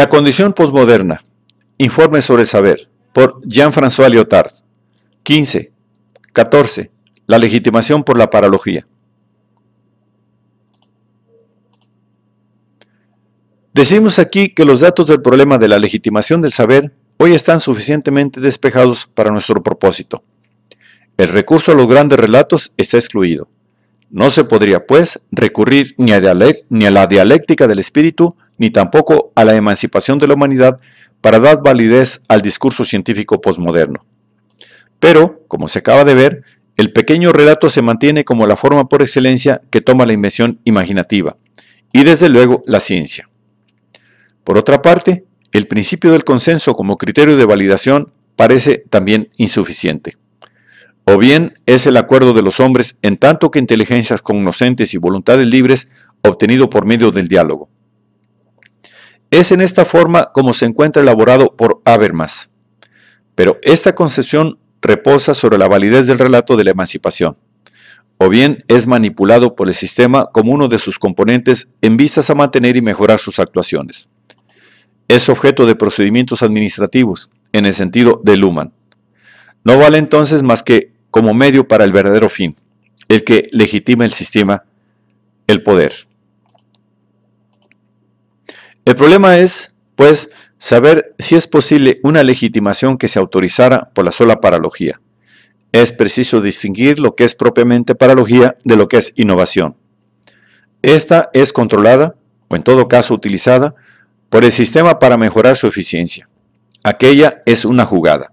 La condición posmoderna. Informe sobre el saber. Por Jean-François Lyotard. 15. 14. La legitimación por la paralogía. Decimos aquí que los datos del problema de la legitimación del saber hoy están suficientemente despejados para nuestro propósito. El recurso a los grandes relatos está excluido. No se podría, pues, recurrir ni a, ni a la dialéctica del espíritu ni tampoco a la emancipación de la humanidad para dar validez al discurso científico posmoderno. Pero, como se acaba de ver, el pequeño relato se mantiene como la forma por excelencia que toma la invención imaginativa, y desde luego la ciencia. Por otra parte, el principio del consenso como criterio de validación parece también insuficiente. O bien es el acuerdo de los hombres en tanto que inteligencias conocentes y voluntades libres obtenido por medio del diálogo. Es en esta forma como se encuentra elaborado por Habermas. Pero esta concepción reposa sobre la validez del relato de la emancipación, o bien es manipulado por el sistema como uno de sus componentes en vistas a mantener y mejorar sus actuaciones. Es objeto de procedimientos administrativos, en el sentido de Luhmann. No vale entonces más que como medio para el verdadero fin, el que legitima el sistema, el poder. El problema es, pues, saber si es posible una legitimación que se autorizara por la sola paralogía. Es preciso distinguir lo que es propiamente paralogía de lo que es innovación. Esta es controlada, o en todo caso utilizada, por el sistema para mejorar su eficiencia. Aquella es una jugada,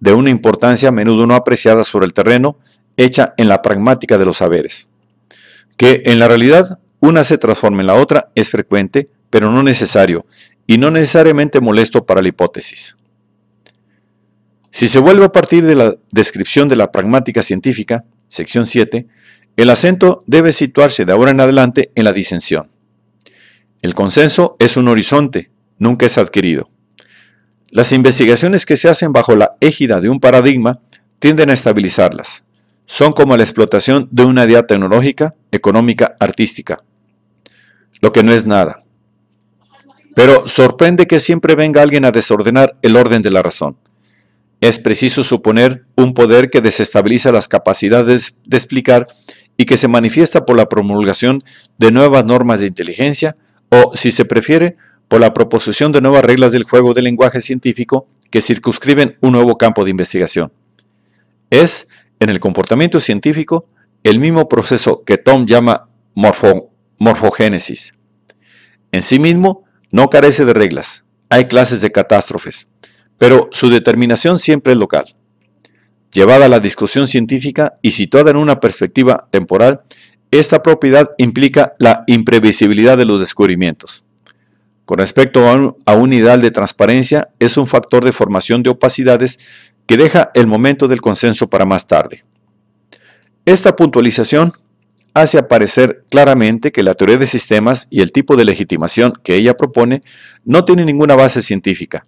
de una importancia a menudo no apreciada sobre el terreno, hecha en la pragmática de los saberes. Que en la realidad una se transforme en la otra es frecuente, pero no necesario, y no necesariamente molesto para la hipótesis. Si se vuelve a partir de la descripción de la pragmática científica, sección 7, el acento debe situarse de ahora en adelante en la disensión. El consenso es un horizonte, nunca es adquirido. Las investigaciones que se hacen bajo la égida de un paradigma tienden a estabilizarlas. Son como la explotación de una idea tecnológica, económica, artística. Lo que no es nada. Pero sorprende que siempre venga alguien a desordenar el orden de la razón. Es preciso suponer un poder que desestabiliza las capacidades de explicar y que se manifiesta por la promulgación de nuevas normas de inteligencia o, si se prefiere, por la proposición de nuevas reglas del juego del lenguaje científico que circunscriben un nuevo campo de investigación. Es, en el comportamiento científico, el mismo proceso que Tom llama morfogénesis. En sí mismo, no carece de reglas, hay clases de catástrofes, pero su determinación siempre es local. Llevada a la discusión científica y situada en una perspectiva temporal, esta propiedad implica la imprevisibilidad de los descubrimientos. Con respecto a un, ideal de transparencia, es un factor de formación de opacidades que deja el momento del consenso para más tarde. Esta puntualización hace aparecer claramente que la teoría de sistemas y el tipo de legitimación que ella propone no tiene ninguna base científica,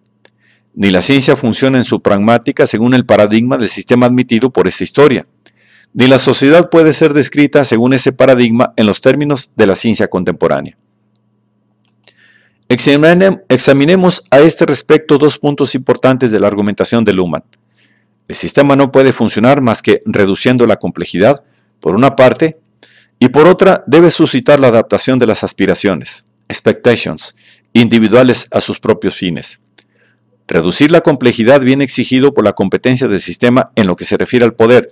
ni la ciencia funciona en su pragmática según el paradigma del sistema admitido por esta historia, ni la sociedad puede ser descrita según ese paradigma en los términos de la ciencia contemporánea. Examinemos a este respecto dos puntos importantes de la argumentación de Luhmann. El sistema no puede funcionar más que reduciendo la complejidad, por una parte, y por otra debe suscitar la adaptación de las aspiraciones, expectations, individuales a sus propios fines. Reducir la complejidad viene exigido por la competencia del sistema en lo que se refiere al poder.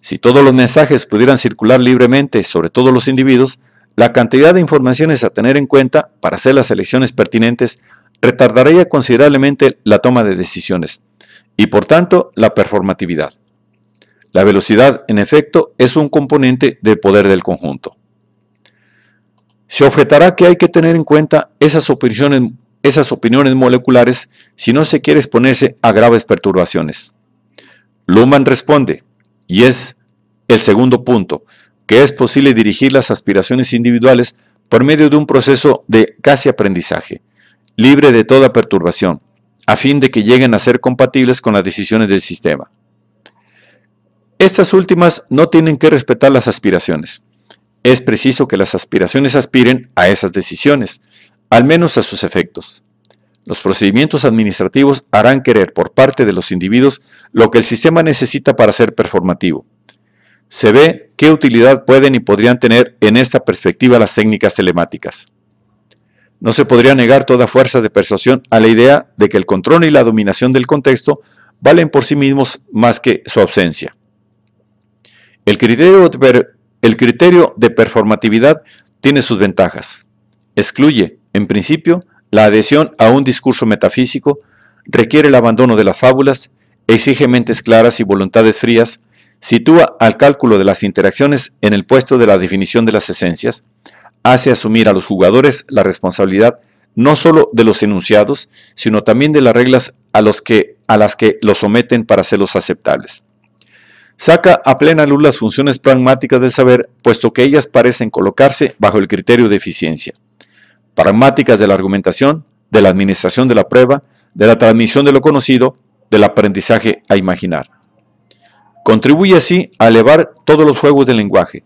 Si todos los mensajes pudieran circular libremente sobre todos los individuos, la cantidad de informaciones a tener en cuenta para hacer las elecciones pertinentes retardaría considerablemente la toma de decisiones y por tanto la performatividad. La velocidad, en efecto, es un componente del poder del conjunto. Se objetará que hay que tener en cuenta esas opiniones, esas opiniones moleculares si no se quiere exponerse a graves perturbaciones. Luhmann responde, y es el segundo punto, que es posible dirigir las aspiraciones individuales por medio de un proceso de casi aprendizaje, libre de toda perturbación, a fin de que lleguen a ser compatibles con las decisiones del sistema. Estas últimas no tienen que respetar las aspiraciones. Es preciso que las aspiraciones aspiren a esas decisiones, al menos a sus efectos. Los procedimientos administrativos harán querer por parte de los individuos lo que el sistema necesita para ser performativo. Se ve qué utilidad pueden y podrían tener en esta perspectiva las técnicas telemáticas. No se podría negar toda fuerza de persuasión a la idea de que el control y la dominación del contexto valen por sí mismos más que su ausencia. El criterio, de performatividad tiene sus ventajas. Excluye, en principio, la adhesión a un discurso metafísico, requiere el abandono de las fábulas, exige mentes claras y voluntades frías, sitúa al cálculo de las interacciones en el puesto de la definición de las esencias, hace asumir a los jugadores la responsabilidad no sólo de los enunciados, sino también de las reglas a, a las que los someten para hacerlos aceptables saca a plena luz las funciones pragmáticas del saber, puesto que ellas parecen colocarse bajo el criterio de eficiencia. Pragmáticas de la argumentación, de la administración de la prueba, de la transmisión de lo conocido, del aprendizaje a imaginar. Contribuye así a elevar todos los juegos del lenguaje,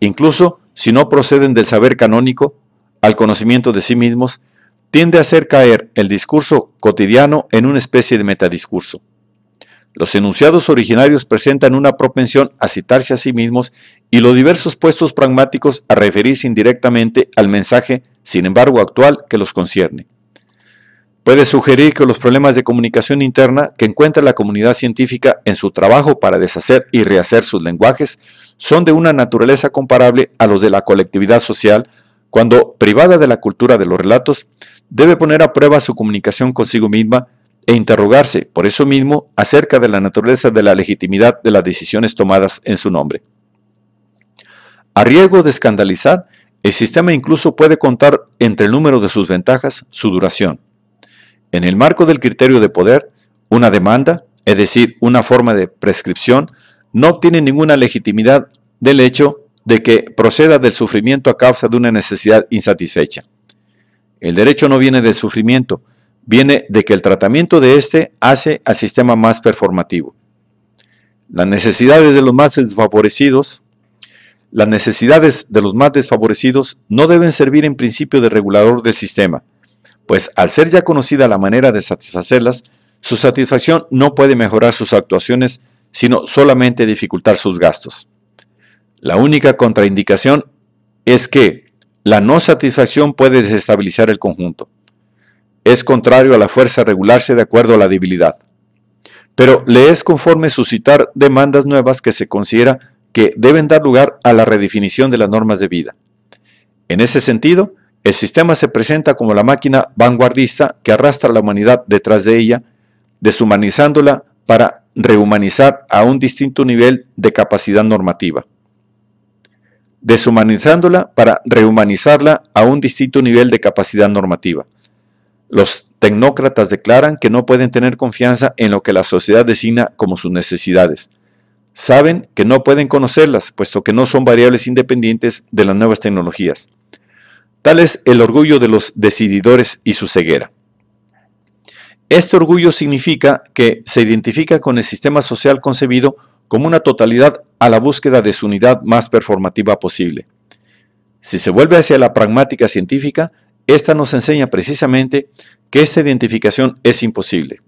incluso si no proceden del saber canónico, al conocimiento de sí mismos, tiende a hacer caer el discurso cotidiano en una especie de metadiscurso. Los enunciados originarios presentan una propensión a citarse a sí mismos y los diversos puestos pragmáticos a referirse indirectamente al mensaje, sin embargo, actual que los concierne. Puede sugerir que los problemas de comunicación interna que encuentra la comunidad científica en su trabajo para deshacer y rehacer sus lenguajes son de una naturaleza comparable a los de la colectividad social, cuando, privada de la cultura de los relatos, debe poner a prueba su comunicación consigo misma e interrogarse, por eso mismo, acerca de la naturaleza de la legitimidad de las decisiones tomadas en su nombre. A riesgo de escandalizar, el sistema incluso puede contar entre el número de sus ventajas su duración. En el marco del criterio de poder, una demanda, es decir, una forma de prescripción, no tiene ninguna legitimidad del hecho de que proceda del sufrimiento a causa de una necesidad insatisfecha. El derecho no viene del sufrimiento, viene de que el tratamiento de este hace al sistema más performativo. Las necesidades de los más desfavorecidos, las necesidades de los más desfavorecidos no deben servir en principio de regulador del sistema, pues al ser ya conocida la manera de satisfacerlas, su satisfacción no puede mejorar sus actuaciones, sino solamente dificultar sus gastos. La única contraindicación es que la no satisfacción puede desestabilizar el conjunto es contrario a la fuerza regularse de acuerdo a la debilidad. Pero le es conforme suscitar demandas nuevas que se considera que deben dar lugar a la redefinición de las normas de vida. En ese sentido, el sistema se presenta como la máquina vanguardista que arrastra a la humanidad detrás de ella, deshumanizándola para rehumanizar a un distinto nivel de capacidad normativa. Deshumanizándola para rehumanizarla a un distinto nivel de capacidad normativa. Los tecnócratas declaran que no pueden tener confianza en lo que la sociedad designa como sus necesidades. Saben que no pueden conocerlas, puesto que no son variables independientes de las nuevas tecnologías. Tal es el orgullo de los decididores y su ceguera. Este orgullo significa que se identifica con el sistema social concebido como una totalidad a la búsqueda de su unidad más performativa posible. Si se vuelve hacia la pragmática científica, esta nos enseña precisamente que esta identificación es imposible.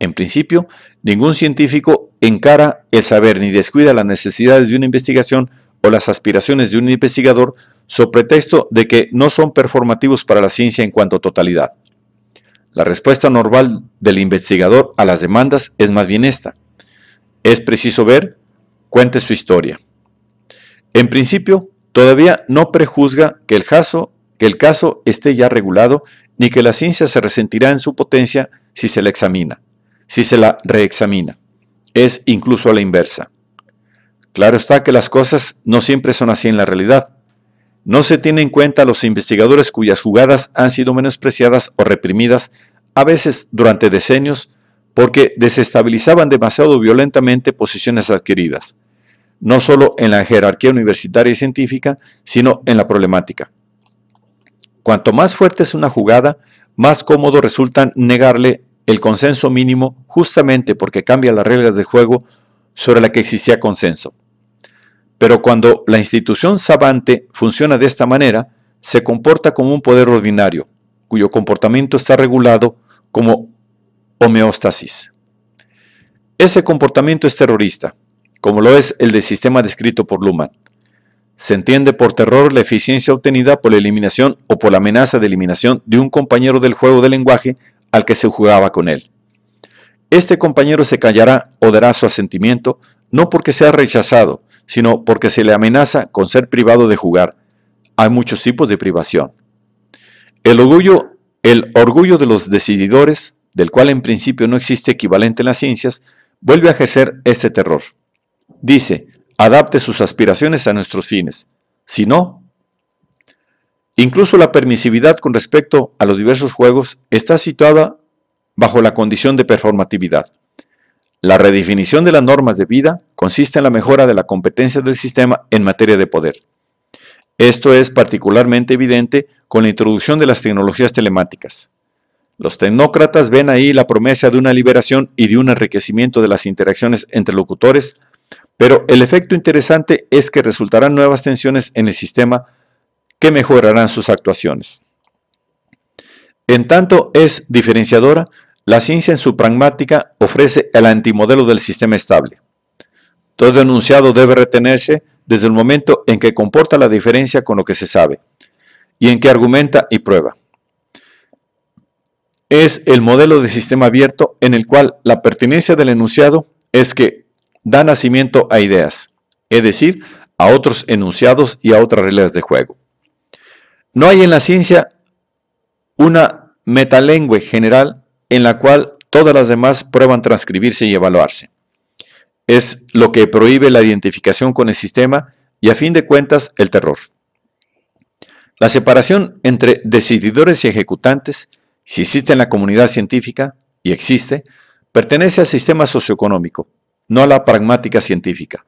En principio, ningún científico encara el saber ni descuida las necesidades de una investigación o las aspiraciones de un investigador sobre pretexto de que no son performativos para la ciencia en cuanto a totalidad. La respuesta normal del investigador a las demandas es más bien esta. Es preciso ver, cuente su historia. En principio, todavía no prejuzga que el caso que el caso esté ya regulado, ni que la ciencia se resentirá en su potencia si se la examina, si se la reexamina. Es incluso a la inversa. Claro está que las cosas no siempre son así en la realidad. No se tiene en cuenta a los investigadores cuyas jugadas han sido menospreciadas o reprimidas, a veces durante decenios, porque desestabilizaban demasiado violentamente posiciones adquiridas, no solo en la jerarquía universitaria y científica, sino en la problemática. Cuanto más fuerte es una jugada, más cómodo resulta negarle el consenso mínimo justamente porque cambia las reglas del juego sobre la que existía consenso. Pero cuando la institución sabante funciona de esta manera, se comporta como un poder ordinario, cuyo comportamiento está regulado como homeostasis. Ese comportamiento es terrorista, como lo es el del sistema descrito por Luhmann. Se entiende por terror la eficiencia obtenida por la eliminación o por la amenaza de eliminación de un compañero del juego de lenguaje al que se jugaba con él. Este compañero se callará o dará su asentimiento no porque sea rechazado, sino porque se le amenaza con ser privado de jugar. Hay muchos tipos de privación. El orgullo, el orgullo de los decididores, del cual en principio no existe equivalente en las ciencias, vuelve a ejercer este terror. Dice, adapte sus aspiraciones a nuestros fines. Si no, incluso la permisividad con respecto a los diversos juegos está situada bajo la condición de performatividad. La redefinición de las normas de vida consiste en la mejora de la competencia del sistema en materia de poder. Esto es particularmente evidente con la introducción de las tecnologías telemáticas. Los tecnócratas ven ahí la promesa de una liberación y de un enriquecimiento de las interacciones entre locutores pero el efecto interesante es que resultarán nuevas tensiones en el sistema que mejorarán sus actuaciones. En tanto es diferenciadora, la ciencia en su pragmática ofrece el antimodelo del sistema estable. Todo enunciado debe retenerse desde el momento en que comporta la diferencia con lo que se sabe y en que argumenta y prueba. Es el modelo de sistema abierto en el cual la pertinencia del enunciado es que da nacimiento a ideas, es decir, a otros enunciados y a otras reglas de juego. No hay en la ciencia una metalengüe general en la cual todas las demás prueban transcribirse y evaluarse. Es lo que prohíbe la identificación con el sistema y a fin de cuentas el terror. La separación entre decididores y ejecutantes, si existe en la comunidad científica, y existe, pertenece al sistema socioeconómico, no a la pragmática científica.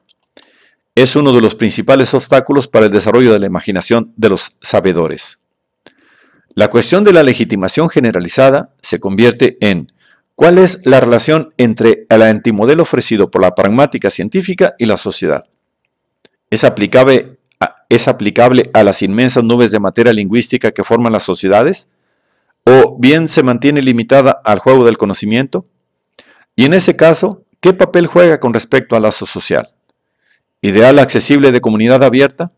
Es uno de los principales obstáculos para el desarrollo de la imaginación de los sabedores. La cuestión de la legitimación generalizada se convierte en ¿cuál es la relación entre el antimodelo ofrecido por la pragmática científica y la sociedad? ¿Es aplicable, a, ¿Es aplicable a las inmensas nubes de materia lingüística que forman las sociedades? ¿O bien se mantiene limitada al juego del conocimiento? Y en ese caso, ¿Qué papel juega con respecto al lazo social? Ideal accesible de comunidad abierta,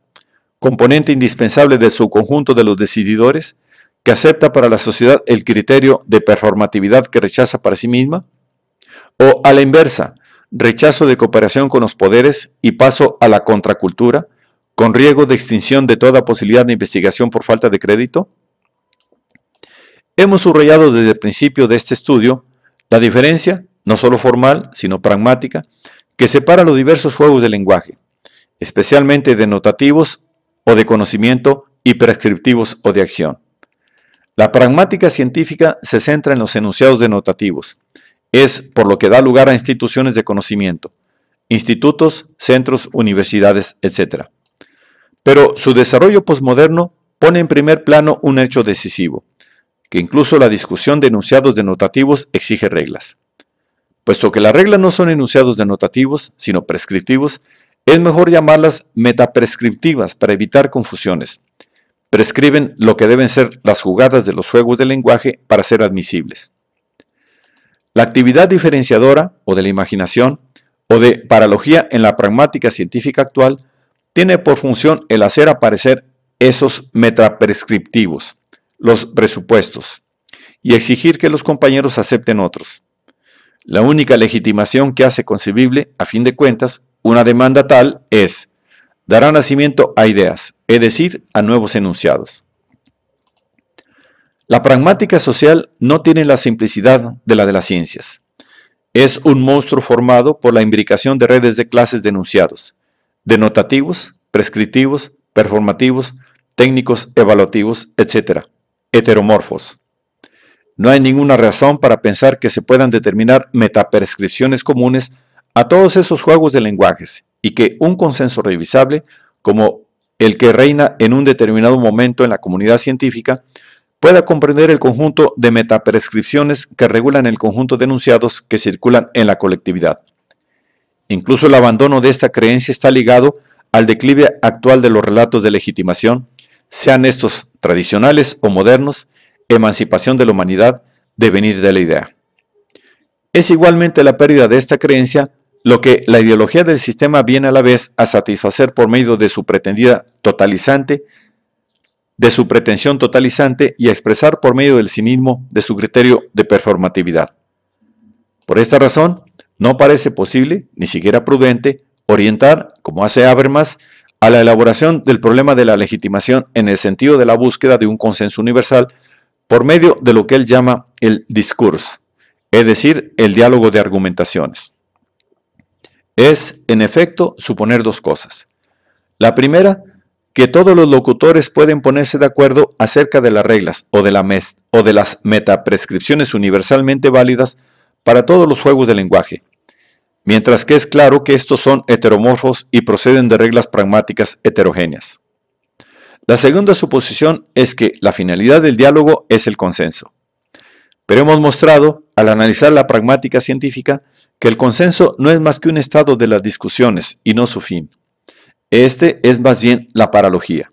componente indispensable del subconjunto de los decididores, que acepta para la sociedad el criterio de performatividad que rechaza para sí misma, o a la inversa, rechazo de cooperación con los poderes y paso a la contracultura, con riesgo de extinción de toda posibilidad de investigación por falta de crédito? Hemos subrayado desde el principio de este estudio la diferencia no solo formal, sino pragmática, que separa los diversos juegos del lenguaje, especialmente denotativos o de conocimiento y prescriptivos o de acción. La pragmática científica se centra en los enunciados denotativos. Es por lo que da lugar a instituciones de conocimiento, institutos, centros, universidades, etc. Pero su desarrollo posmoderno pone en primer plano un hecho decisivo, que incluso la discusión de enunciados denotativos exige reglas. Puesto que las reglas no son enunciados denotativos, sino prescriptivos, es mejor llamarlas metaprescriptivas para evitar confusiones. Prescriben lo que deben ser las jugadas de los juegos del lenguaje para ser admisibles. La actividad diferenciadora o de la imaginación o de paralogía en la pragmática científica actual tiene por función el hacer aparecer esos metaprescriptivos, los presupuestos, y exigir que los compañeros acepten otros. La única legitimación que hace concebible, a fin de cuentas, una demanda tal es dará nacimiento a ideas, es decir, a nuevos enunciados. La pragmática social no tiene la simplicidad de la de las ciencias. Es un monstruo formado por la imbricación de redes de clases de enunciados, denotativos, prescriptivos, performativos, técnicos evaluativos, etc., heteromorfos. No hay ninguna razón para pensar que se puedan determinar metaprescripciones comunes a todos esos juegos de lenguajes y que un consenso revisable, como el que reina en un determinado momento en la comunidad científica, pueda comprender el conjunto de metaprescripciones que regulan el conjunto de enunciados que circulan en la colectividad. Incluso el abandono de esta creencia está ligado al declive actual de los relatos de legitimación, sean estos tradicionales o modernos, emancipación de la humanidad, devenir de la idea. Es igualmente la pérdida de esta creencia lo que la ideología del sistema viene a la vez a satisfacer por medio de su pretendida totalizante, de su pretensión totalizante y a expresar por medio del cinismo de su criterio de performatividad. Por esta razón, no parece posible, ni siquiera prudente, orientar, como hace Habermas, a la elaboración del problema de la legitimación en el sentido de la búsqueda de un consenso universal por medio de lo que él llama el discurso, es decir, el diálogo de argumentaciones. Es, en efecto, suponer dos cosas. La primera, que todos los locutores pueden ponerse de acuerdo acerca de las reglas o de, o de las metaprescripciones universalmente válidas para todos los juegos de lenguaje, mientras que es claro que estos son heteromorfos y proceden de reglas pragmáticas heterogéneas. La segunda suposición es que la finalidad del diálogo es el consenso. Pero hemos mostrado, al analizar la pragmática científica, que el consenso no es más que un estado de las discusiones y no su fin. Este es más bien la paralogía.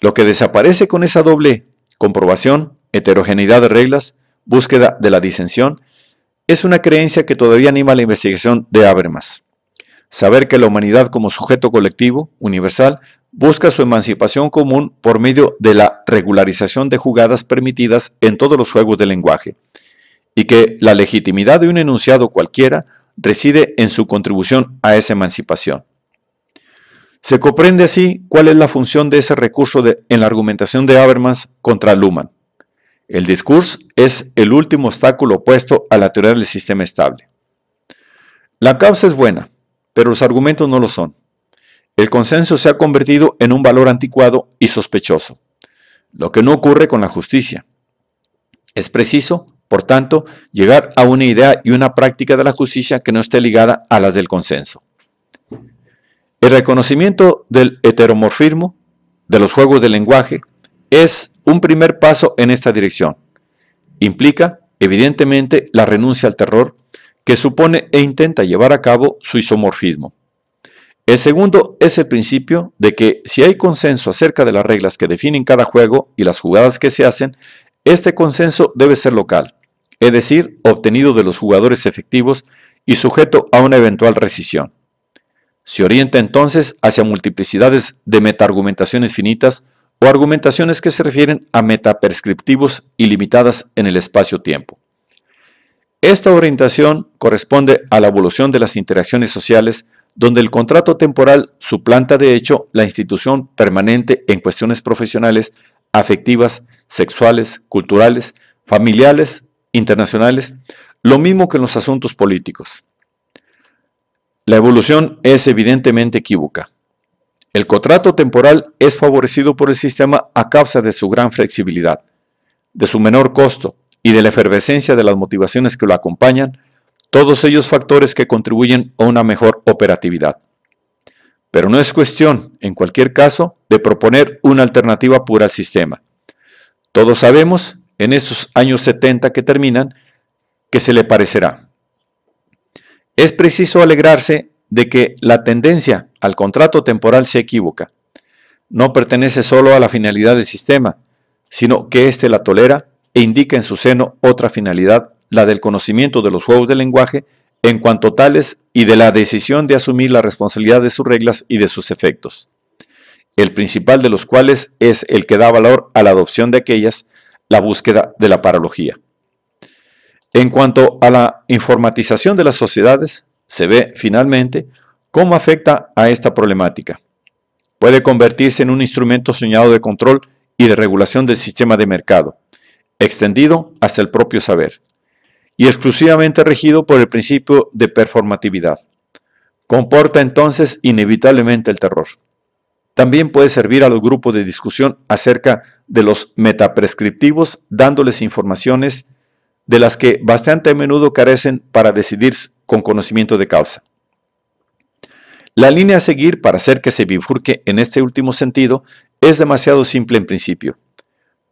Lo que desaparece con esa doble comprobación, heterogeneidad de reglas, búsqueda de la disensión, es una creencia que todavía anima la investigación de Habermas. Saber que la humanidad como sujeto colectivo, universal, busca su emancipación común por medio de la regularización de jugadas permitidas en todos los juegos del lenguaje, y que la legitimidad de un enunciado cualquiera reside en su contribución a esa emancipación. Se comprende así cuál es la función de ese recurso en la argumentación de Habermas contra Luhmann. El discurso es el último obstáculo opuesto a la teoría del sistema estable. La causa es buena, pero los argumentos no lo son el consenso se ha convertido en un valor anticuado y sospechoso, lo que no ocurre con la justicia. Es preciso, por tanto, llegar a una idea y una práctica de la justicia que no esté ligada a las del consenso. El reconocimiento del heteromorfismo, de los juegos de lenguaje, es un primer paso en esta dirección. Implica, evidentemente, la renuncia al terror que supone e intenta llevar a cabo su isomorfismo. El segundo es el principio de que si hay consenso acerca de las reglas que definen cada juego y las jugadas que se hacen, este consenso debe ser local, es decir, obtenido de los jugadores efectivos y sujeto a una eventual rescisión. Se orienta entonces hacia multiplicidades de metaargumentaciones finitas o argumentaciones que se refieren a metaperscriptivos ilimitadas en el espacio-tiempo. Esta orientación corresponde a la evolución de las interacciones sociales donde el contrato temporal suplanta de hecho la institución permanente en cuestiones profesionales, afectivas, sexuales, culturales, familiares, internacionales, lo mismo que en los asuntos políticos. La evolución es evidentemente equívoca. El contrato temporal es favorecido por el sistema a causa de su gran flexibilidad, de su menor costo y de la efervescencia de las motivaciones que lo acompañan todos ellos factores que contribuyen a una mejor operatividad. Pero no es cuestión, en cualquier caso, de proponer una alternativa pura al sistema. Todos sabemos, en estos años 70 que terminan, que se le parecerá. Es preciso alegrarse de que la tendencia al contrato temporal se equivoca. No pertenece solo a la finalidad del sistema, sino que éste la tolera e indica en su seno otra finalidad la del conocimiento de los juegos del lenguaje en cuanto tales y de la decisión de asumir la responsabilidad de sus reglas y de sus efectos, el principal de los cuales es el que da valor a la adopción de aquellas, la búsqueda de la paralogía. En cuanto a la informatización de las sociedades, se ve finalmente cómo afecta a esta problemática. Puede convertirse en un instrumento soñado de control y de regulación del sistema de mercado, extendido hasta el propio saber y exclusivamente regido por el principio de performatividad. Comporta entonces inevitablemente el terror. También puede servir a los grupos de discusión acerca de los metaprescriptivos, dándoles informaciones de las que bastante a menudo carecen para decidir con conocimiento de causa. La línea a seguir para hacer que se bifurque en este último sentido es demasiado simple en principio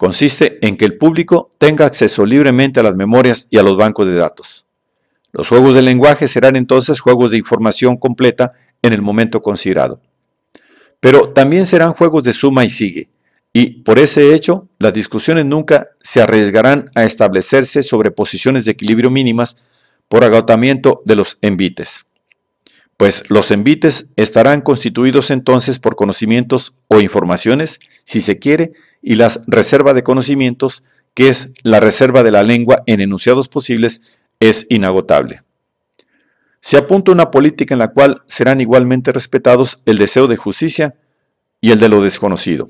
consiste en que el público tenga acceso libremente a las memorias y a los bancos de datos. Los juegos de lenguaje serán entonces juegos de información completa en el momento considerado. Pero también serán juegos de suma y sigue, y por ese hecho, las discusiones nunca se arriesgarán a establecerse sobre posiciones de equilibrio mínimas por agotamiento de los envites pues los envites estarán constituidos entonces por conocimientos o informaciones, si se quiere, y las reserva de conocimientos, que es la reserva de la lengua en enunciados posibles, es inagotable. Se apunta una política en la cual serán igualmente respetados el deseo de justicia y el de lo desconocido.